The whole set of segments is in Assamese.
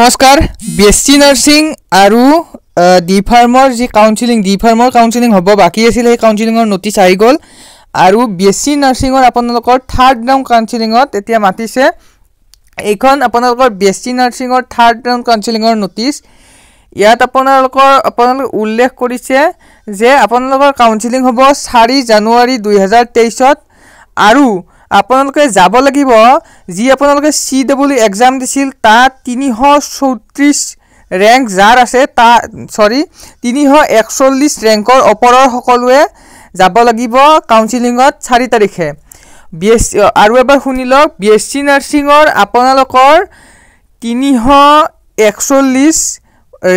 নমস্কাৰ বি এছ চি নাৰ্ছিং আৰু ডি ফাৰ্মৰ যি কাউঞ্চিলিং ডি ফাৰ্মৰ কাউঞ্চিলিং হ'ব বাকী আছিলে সেই কাউঞ্চিলিঙৰ নটিচ আহি গ'ল আৰু বি এছ চি নাৰ্ছিঙৰ আপোনালোকৰ থাৰ্ড ৰাউণ্ড কাউঞ্চিলিঙত এতিয়া মাতিছে এইখন আপোনালোকৰ বি এছ চি নাৰ্ছিঙৰ থাৰ্ড ৰাউণ্ড কাউঞ্চিলিঙৰ নটিচ ইয়াত আপোনালোকৰ আপোনালোকে উল্লেখ কৰিছে যে আপোনালোকৰ কাউঞ্চিলিং হ'ব চাৰি জানুৱাৰী দুহেজাৰ তেইছত আৰু আপোনালোকে যাব লাগিব যি আপোনালোকে চি ডাব্লিউ এক্সাম দিছিল তাত তিনিশ চৌত্ৰিছ ৰেংক যাৰ আছে তা চৰি তিনিশ একচল্লিছ ৰেংকৰ ওপৰৰ সকলোৱে যাব লাগিব কাউঞ্চিলিঙত চাৰি তাৰিখে বি এছ চি আৰু এবাৰ শুনি লওক বি এছ চি নাৰ্ছিঙৰ আপোনালোকৰ তিনিশ একচল্লিছ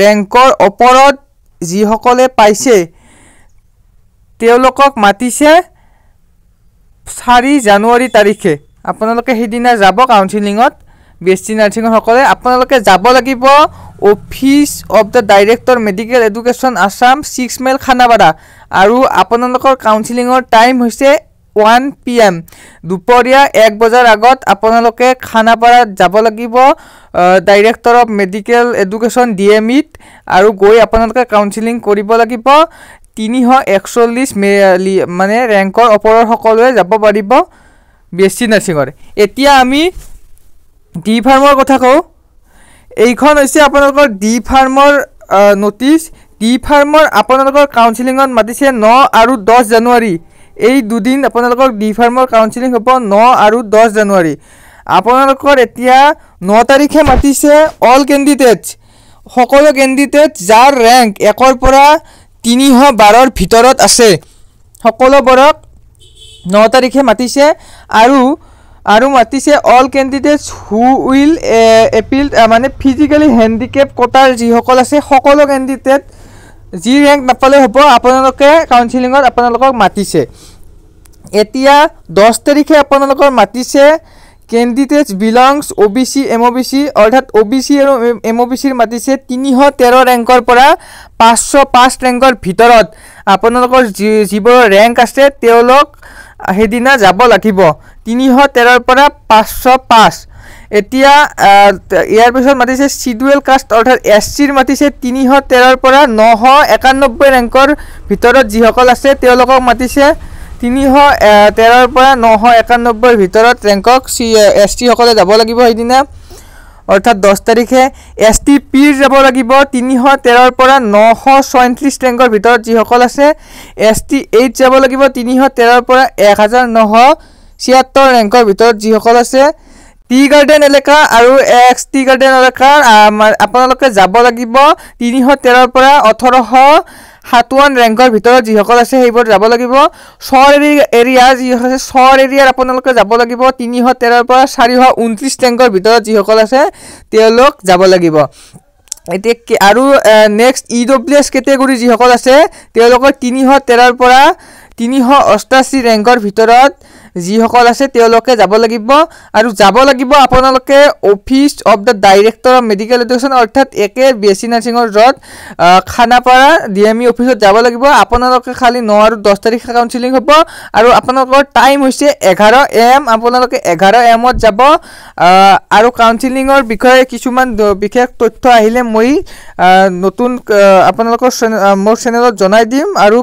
ৰেংকৰ ওপৰত যিসকলে পাইছে তেওঁলোকক মাতিছে চাৰি জানুৱাৰী তাৰিখে আপোনালোকে সেইদিনা যাব কাউন্সিলিঙত বি এছ চি নাৰ্ছিংসকলে আপোনালোকে যাব লাগিব office of the director medical education Assam Six Mile Khanapara আৰু আপোনালোকৰ কাউন্সিলিঙৰ টাইম হৈছে ওৱান পি এম দুপৰীয়া এক বজাৰ আগত আপোনালোকে খানাপাৰাত যাব লাগিব director of medical education D M ইত আৰু গৈ আপোনালোকে কাউন্সিলিং কৰিব লাগিব তিনিশ একচল্লিছ মানে ৰেংকৰ ওপৰৰ সকলোৱে যাব পাৰিব বি এছ চি নাৰ্ছিঙৰ এতিয়া আমি ডি ফাৰ্মৰ কথা কওঁ এইখন হৈছে আপোনালোকৰ ডি ফাৰ্মৰ ন'টিছ ডি ফাৰ্মৰ আপোনালোকৰ কাউঞ্চিলিঙত মাতিছে ন আৰু দহ জানুৱাৰী এই দুদিন আপোনালোকৰ ডি ফাৰ্মৰ কাউঞ্চিলিং হ'ব ন আৰু দহ জানুৱাৰী আপোনালোকৰ এতিয়া ন তাৰিখে মাতিছে অল কেণ্ডিডেটছ সকলো কেণ্ডিডেটছ যাৰ ৰেংক একৰ পৰা তিনিশ বাৰৰ ভিতৰত আছে সকলোবোৰক ন তাৰিখে মাতিছে আৰু আৰু মাতিছে all candidates who will appeal মানে ফিজিকেলি হেণ্ডিকেপ কটাৰ যিসকল আছে সকলো কেণ্ডিডেট যি ৰেংক নাপালে হ'ব আপোনালোকে কাউঞ্চিলিঙত আপোনালোকক মাতিছে এতিয়া দহ তাৰিখে আপোনালোকক মাতিছে candidates belongs O' B C M O' B C অৰ্থাৎ অ' বি চি আৰু এম অ' বি চিৰ মাতিছে তিনিশ তেৰ ৰেংকৰ পৰা পাঁচশ পাঁচ ৰেংকৰ ভিতৰত আপোনালোকৰ যি যিবোৰৰ ৰেংক আছে তেওঁলোক সেইদিনা যাব লাগিব তিনিশ তেৰৰ পৰা পাঁচশ পাঁচ এতিয়া ইয়াৰ পিছত মাতিছে চিডুৱেল কাষ্ট অৰ্থাৎ এছ চিৰ মাতিছে তিনিশ তেৰৰ পৰা নশ একান্নব্বৈ ৰেংকৰ ভিতৰত যিসকল আছে তেওঁলোকক মাতিছে তিনিশ তেৰৰ পৰা নশ একানব্বৈৰ ভিতৰত ৰেংকক চি এছ টিসকলে যাব লাগিব সেইদিনা অৰ্থাৎ দহ তাৰিখে এছ টি পিৰ যাব লাগিব তিনিশ তেৰৰ পৰা নশ ছয়ত্ৰিছ ৰেংকৰ ভিতৰত যিসকল আছে এছ টি এইট যাব লাগিব তিনিশ তেৰৰ পৰা এক হাজাৰ নশ ছিয়াত্তৰ ৰেংকৰ ভিতৰত যিসকল আছে টি গাৰ্ডেন এলেকা আৰু এক্স টি গাৰ্ডেন এলেকাৰ আপোনালোকে যাব লাগিব তিনিশ তেৰৰ পৰা ওঠৰশ সাতৱান ৰেংকৰ ভিতৰত যিসকল আছে সেইবোৰ যাব লাগিব চৰ এৰি এৰিয়া যিসকল আছে চৰ এৰিয়াত আপোনালোকে যাব লাগিব তিনিশ তেৰৰ পৰা চাৰিশ ঊনত্ৰিছ ৰেংকৰ ভিতৰত যিসকল আছে তেওঁলোক যাব লাগিব এতিয়া আৰু next E W S category যিসকল আছে তেওঁলোকৰ তিনিশ তেৰৰ পৰা তিনিশ অষ্টাশী ৰেংকৰ ভিতৰত যিসকল আছে তেওঁলোকে যাব লাগিব আৰু যাব লাগিব আপোনালোকে office of the director of medical education অৰ্থাৎ একে বি এছ চি নাৰ্ছিঙৰ য'ত খানাপাৰা ডি এম ই অফিচত যাব লাগিব আপোনালোকে খালি ন আৰু দহ তাৰিখে কাউঞ্চিলিং হ'ব আৰু আপোনালোকৰ টাইম হৈছে এঘাৰ এম আপোনালোকে এঘাৰ এমত যাব আৰু কাউঞ্চিলিঙৰ বিষয়ে কিছুমান বিশেষ তথ্য আহিলে মই নতুন আপোনালোকৰ মোৰ চেনেলত জনাই দিম আৰু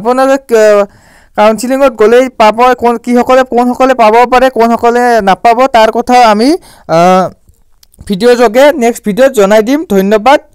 আপোনালোকে কাউন্সিলিঙত গ'লেই পাব কোন কিসকলে কোনসকলে পাব পাৰে কোনসকলে নাপাব তাৰ কথা আমি ভিডিঅ' যোগে নেক্সট ভিডিঅ'ত জনাই দিম ধন্যবাদ